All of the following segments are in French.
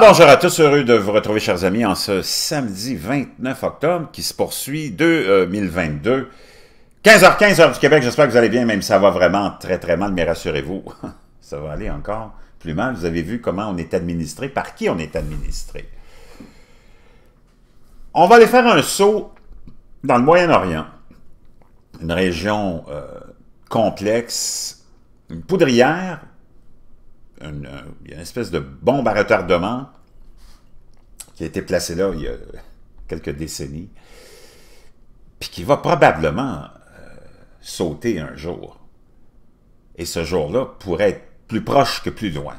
bonjour à tous, heureux de vous retrouver, chers amis, en ce samedi 29 octobre qui se poursuit 2022. 15h15 euh, heure du Québec, j'espère que vous allez bien, même si ça va vraiment très très mal, mais rassurez-vous, ça va aller encore plus mal. Vous avez vu comment on est administré, par qui on est administré. On va aller faire un saut dans le Moyen-Orient, une région euh, complexe, une poudrière, une, euh, une, espèce de bombe à retardement qui a été placé là il y a quelques décennies, puis qui va probablement euh, sauter un jour. Et ce jour-là pourrait être plus proche que plus loin.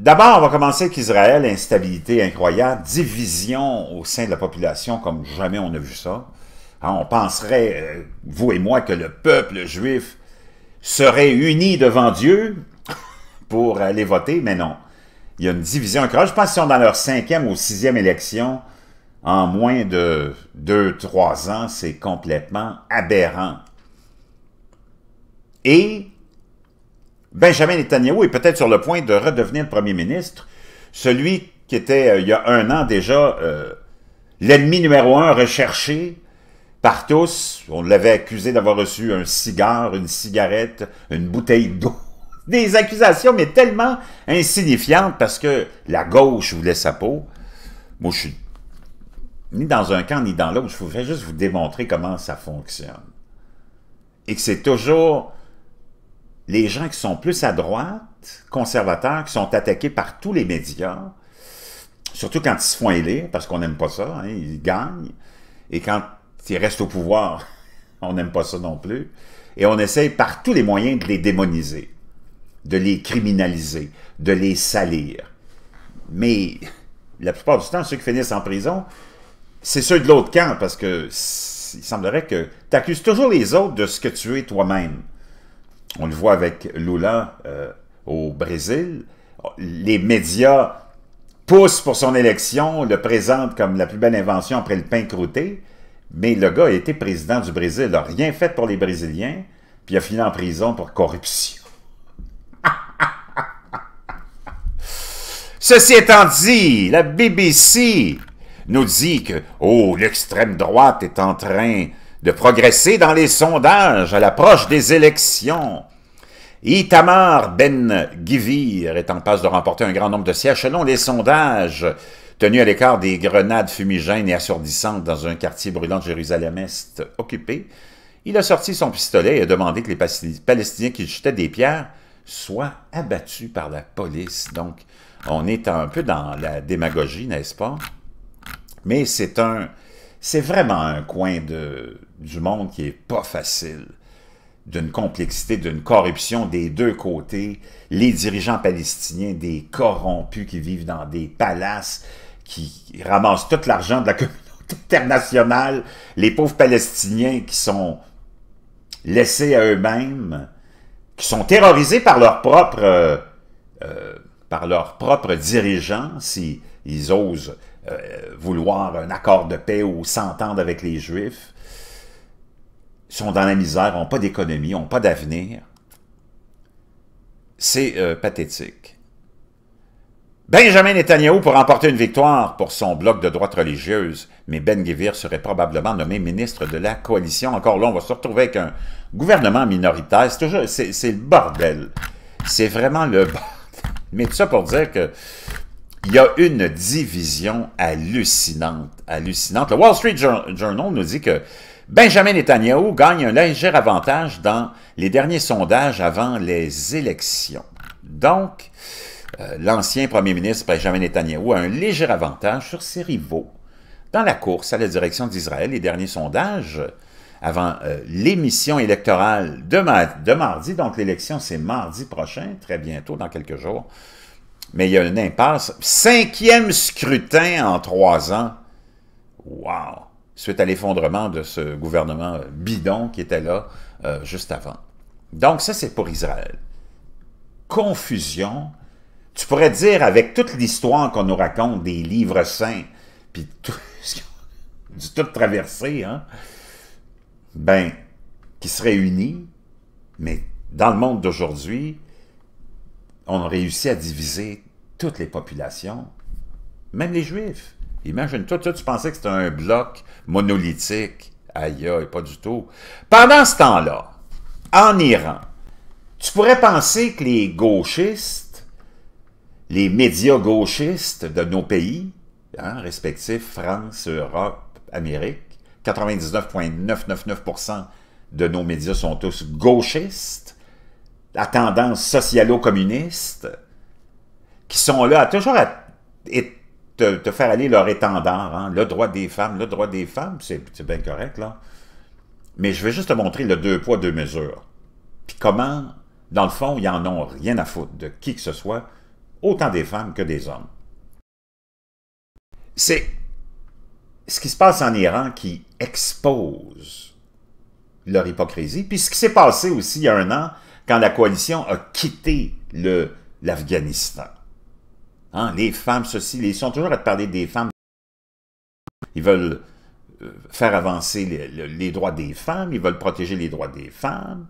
D'abord, on va commencer avec Israël, instabilité incroyable, division au sein de la population comme jamais on a vu ça. Hein, on penserait, euh, vous et moi, que le peuple juif serait uni devant Dieu pour aller voter, mais non il y a une division incroyable. Je pense qu'ils sont dans leur cinquième ou sixième élection en moins de deux, trois ans. C'est complètement aberrant. Et Benjamin Netanyahu est peut-être sur le point de redevenir premier ministre, celui qui était, euh, il y a un an déjà, euh, l'ennemi numéro un recherché par tous. On l'avait accusé d'avoir reçu un cigare, une cigarette, une bouteille d'eau. Des accusations, mais tellement insignifiantes parce que la gauche voulait sa peau. Moi, je suis ni dans un camp ni dans l'autre. Je voudrais juste vous démontrer comment ça fonctionne. Et que c'est toujours les gens qui sont plus à droite, conservateurs, qui sont attaqués par tous les médias, surtout quand ils se font élire, parce qu'on n'aime pas ça, hein, ils gagnent, et quand ils restent au pouvoir, on n'aime pas ça non plus, et on essaye par tous les moyens de les démoniser de les criminaliser, de les salir. Mais la plupart du temps, ceux qui finissent en prison, c'est ceux de l'autre camp, parce que il semblerait que tu accuses toujours les autres de ce que tu es toi-même. On le voit avec Lula euh, au Brésil. Les médias poussent pour son élection, le présentent comme la plus belle invention après le pain mais le gars a été président du Brésil, n'a rien fait pour les Brésiliens, puis il a fini en prison pour corruption. Ceci étant dit, la BBC nous dit que oh, l'extrême droite est en train de progresser dans les sondages à l'approche des élections. Itamar Ben Givir est en passe de remporter un grand nombre de sièges selon les sondages tenus à l'écart des grenades fumigènes et assourdissantes dans un quartier brûlant de Jérusalem-Est occupé. Il a sorti son pistolet et a demandé que les Palestiniens qui jetaient des pierres soient abattus par la police. Donc, on est un peu dans la démagogie, n'est-ce pas? Mais c'est un... C'est vraiment un coin de, du monde qui est pas facile d'une complexité, d'une corruption des deux côtés, les dirigeants palestiniens, des corrompus qui vivent dans des palaces, qui ramassent tout l'argent de la communauté internationale, les pauvres Palestiniens qui sont laissés à eux-mêmes, qui sont terrorisés par leur propre euh, euh, par leurs propres dirigeants s'ils osent euh, vouloir un accord de paix ou s'entendre avec les Juifs, sont dans la misère, n'ont pas d'économie, n'ont pas d'avenir. C'est euh, pathétique. Benjamin Netanyahu pour remporter une victoire pour son bloc de droite religieuse, mais Ben Gvir serait probablement nommé ministre de la coalition. Encore là, on va se retrouver avec un gouvernement minoritaire. C'est c'est le bordel. C'est vraiment le bordel. Mais tout ça pour dire que il y a une division hallucinante, hallucinante. Le Wall Street Journal nous dit que Benjamin Netanyahu gagne un léger avantage dans les derniers sondages avant les élections. Donc, euh, l'ancien premier ministre Benjamin Netanyahu a un léger avantage sur ses rivaux dans la course à la direction d'Israël. Les derniers sondages avant euh, l'émission électorale de, mardi. Donc, l'élection, c'est mardi prochain, très bientôt, dans quelques jours. Mais il y a une impasse. Cinquième scrutin en trois ans. Wow! Suite à l'effondrement de ce gouvernement bidon qui était là euh, juste avant. Donc, ça, c'est pour Israël. Confusion. Tu pourrais dire, avec toute l'histoire qu'on nous raconte des livres saints, puis tout du tout traversé, hein, ben, qui se réunit, mais dans le monde d'aujourd'hui, on a réussi à diviser toutes les populations, même les Juifs. Imagine-toi, tu pensais que c'était un bloc monolithique. Aïe, aïe, pas du tout. Pendant ce temps-là, en Iran, tu pourrais penser que les gauchistes, les médias gauchistes de nos pays, hein, respectifs France, Europe, Amérique, 99,999% de nos médias sont tous gauchistes, à tendance socialo-communiste, qui sont là à toujours à, te, faire aller leur étendard, hein. le droit des femmes, le droit des femmes, c'est bien correct, là. Mais je vais juste te montrer le deux poids, deux mesures. Puis comment, dans le fond, ils n'en ont rien à foutre de qui que ce soit, autant des femmes que des hommes. C'est ce qui se passe en Iran qui expose leur hypocrisie. Puis ce qui s'est passé aussi il y a un an, quand la coalition a quitté l'Afghanistan. Hein, les femmes, ceci, ils sont toujours à parler des femmes. Ils veulent euh, faire avancer les droits des femmes, ils veulent protéger les droits des femmes.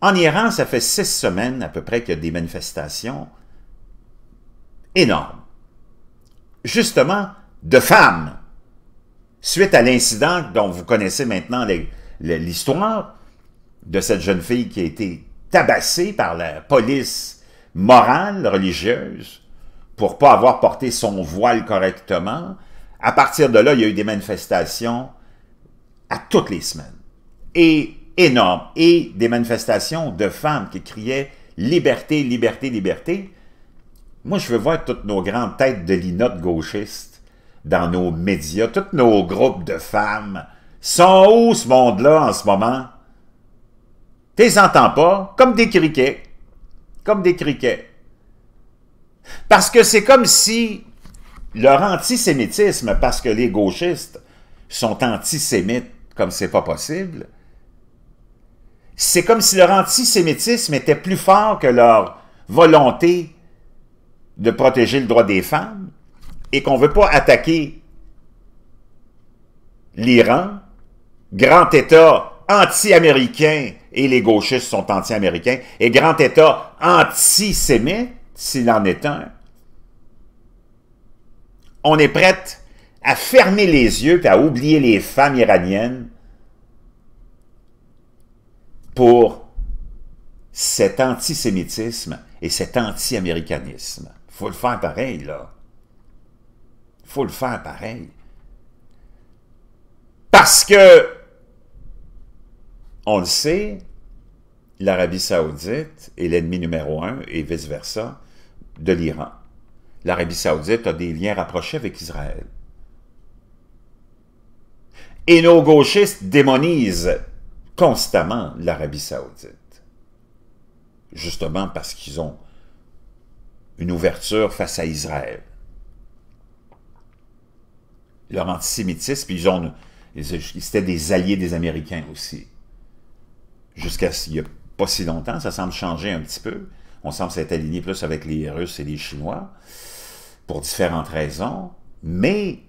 En Iran, ça fait six semaines à peu près qu'il y a des manifestations énormes, justement de femmes Suite à l'incident dont vous connaissez maintenant l'histoire de cette jeune fille qui a été tabassée par la police morale religieuse pour ne pas avoir porté son voile correctement, à partir de là, il y a eu des manifestations à toutes les semaines. Et énormes. Et des manifestations de femmes qui criaient « Liberté, liberté, liberté ». Moi, je veux voir toutes nos grandes têtes de linotte gauchistes dans nos médias, tous nos groupes de femmes, sont où ce monde-là en ce moment? T'es entends pas, comme des criquets. Comme des criquets. Parce que c'est comme si leur antisémitisme, parce que les gauchistes sont antisémites comme c'est pas possible, c'est comme si leur antisémitisme était plus fort que leur volonté de protéger le droit des femmes, et qu'on ne veut pas attaquer l'Iran, grand État anti-américain, et les gauchistes sont anti-américains, et grand État antisémite, s'il en est un, on est prête à fermer les yeux et à oublier les femmes iraniennes pour cet antisémitisme et cet anti-américanisme. Il faut le faire pareil, là faut le faire pareil. Parce que, on le sait, l'Arabie saoudite est l'ennemi numéro un, et vice-versa, de l'Iran. L'Arabie saoudite a des liens rapprochés avec Israël. Et nos gauchistes démonisent constamment l'Arabie saoudite. Justement parce qu'ils ont une ouverture face à Israël leur antisémitisme, puis ils ont... C'était des alliés des Américains aussi. Jusqu'à il n'y a pas si longtemps, ça semble changer un petit peu. On semble s'être aligné plus avec les Russes et les Chinois pour différentes raisons, mais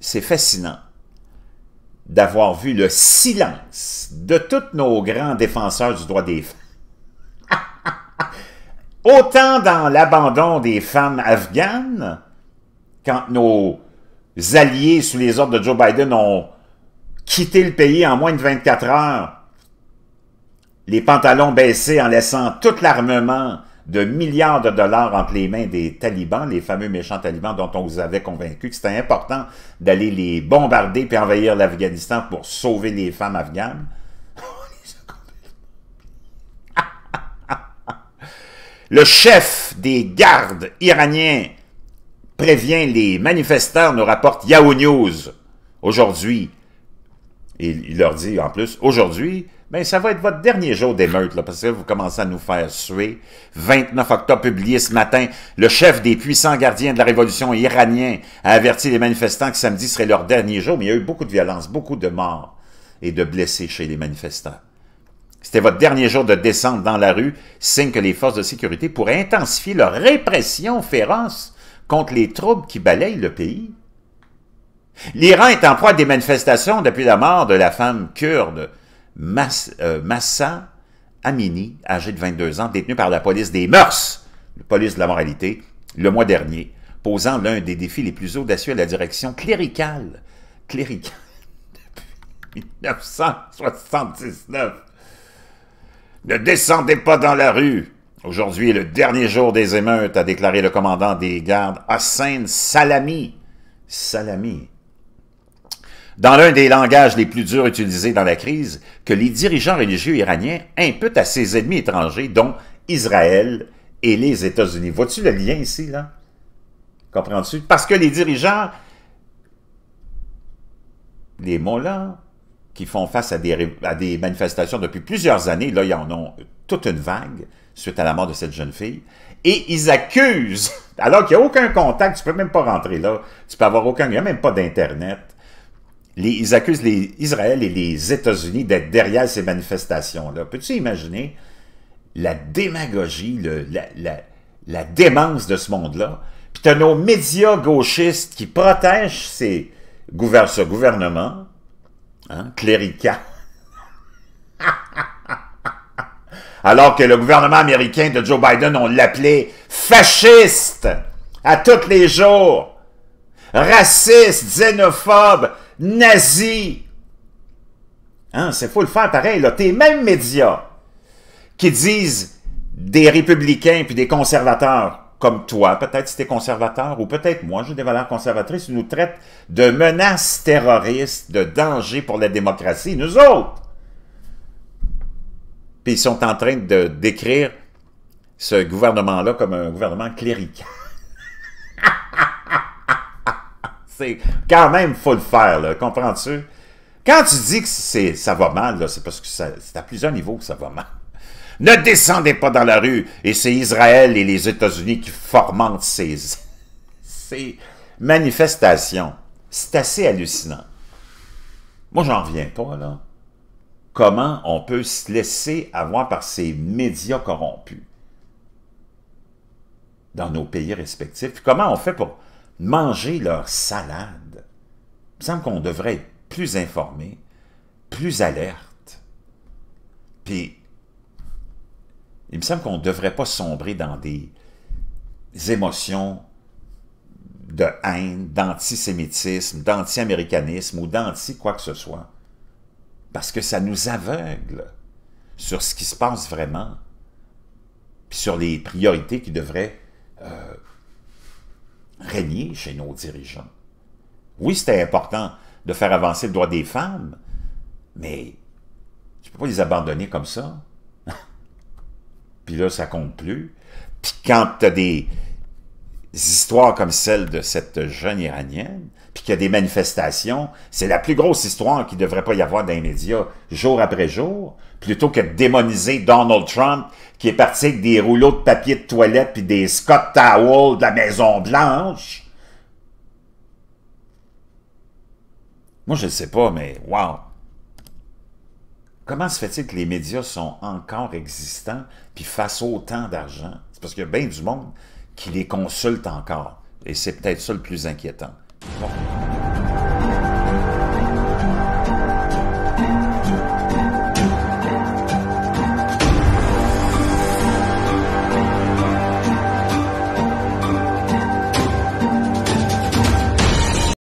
c'est fascinant d'avoir vu le silence de tous nos grands défenseurs du droit des femmes. Autant dans l'abandon des femmes afghanes quand nos alliés sous les ordres de Joe Biden ont quitté le pays en moins de 24 heures, les pantalons baissés en laissant tout l'armement de milliards de dollars entre les mains des talibans, les fameux méchants talibans dont on vous avait convaincu que c'était important d'aller les bombarder puis envahir l'Afghanistan pour sauver les femmes afghanes. Le chef des gardes iraniens prévient les manifestants, nous rapporte Yahoo News aujourd'hui. Et il leur dit en plus, aujourd'hui, ben, ça va être votre dernier jour d'émeute, parce que vous commencez à nous faire suer. 29 octobre, publié ce matin, le chef des puissants gardiens de la révolution iranien a averti les manifestants que samedi serait leur dernier jour, mais il y a eu beaucoup de violence, beaucoup de morts et de blessés chez les manifestants. C'était votre dernier jour de descente dans la rue, signe que les forces de sécurité pourraient intensifier leur répression féroce contre les troubles qui balayent le pays. L'Iran est en proie des manifestations depuis la mort de la femme kurde euh, Massa Amini, âgée de 22 ans, détenue par la police des mœurs, la police de la moralité, le mois dernier, posant l'un des défis les plus audacieux à la direction cléricale, cléricale depuis 1979. Ne descendez pas dans la rue, Aujourd'hui est le dernier jour des émeutes, a déclaré le commandant des gardes Hassan Salami. Salami. Dans l'un des langages les plus durs utilisés dans la crise, que les dirigeants religieux iraniens imputent à ses ennemis étrangers, dont Israël et les États-Unis. Vois-tu le lien ici, là? Comprends-tu? Parce que les dirigeants, les mots là qui font face à des, à des manifestations depuis plusieurs années, là, ils en ont toute une vague suite à la mort de cette jeune fille. Et ils accusent, alors qu'il n'y a aucun contact, tu ne peux même pas rentrer là, tu peux avoir aucun, il n'y a même pas d'Internet. ils accusent les Israël et les États-Unis d'être derrière ces manifestations-là. Peux-tu imaginer la démagogie, la, démence de ce monde-là? Puis tu as nos médias gauchistes qui protègent ces, ce gouvernement, hein, clérical. alors que le gouvernement américain de Joe Biden, on l'appelait fasciste à tous les jours, raciste, xénophobe, nazi. Hein, c'est fou le faire pareil, là. Tes mêmes médias qui disent des républicains puis des conservateurs comme toi, peut-être si t'es conservateur, ou peut-être moi, je des valeurs conservatrices, nous traitent de menaces terroristes, de danger pour la démocratie. Nous autres, puis ils sont en train de décrire ce gouvernement-là comme un gouvernement clérical. c'est quand même, faut le faire, comprends-tu? Quand tu dis que ça va mal, c'est parce que c'est à plusieurs niveaux que ça va mal. Ne descendez pas dans la rue et c'est Israël et les États-Unis qui formentent ces, ces manifestations. C'est assez hallucinant. Moi, j'en reviens pas, là. Comment on peut se laisser avoir par ces médias corrompus dans nos pays respectifs? Comment on fait pour manger leur salade? Il me semble qu'on devrait être plus informé, plus alerte. Puis, il me semble qu'on ne devrait pas sombrer dans des émotions de haine, d'antisémitisme, d'anti-américanisme ou d'anti quoi que ce soit parce que ça nous aveugle sur ce qui se passe vraiment, puis sur les priorités qui devraient euh, régner chez nos dirigeants. Oui, c'était important de faire avancer le droit des femmes, mais tu peux pas les abandonner comme ça. puis là, ça compte plus. Puis quand tu as des, histoires comme celle de cette jeune Iranienne, puis qu'il y a des manifestations, c'est la plus grosse histoire qu'il ne devrait pas y avoir dans les médias jour après jour, plutôt que de démoniser Donald Trump qui est parti avec des rouleaux de papier de toilette puis des Scott Towels de la Maison-Blanche. Moi, je ne sais pas, mais wow! Comment se fait-il que les médias sont encore existants puis fassent autant d'argent? C'est parce qu'il y a bien du monde qui les consultent encore. Et c'est peut-être ça le plus inquiétant.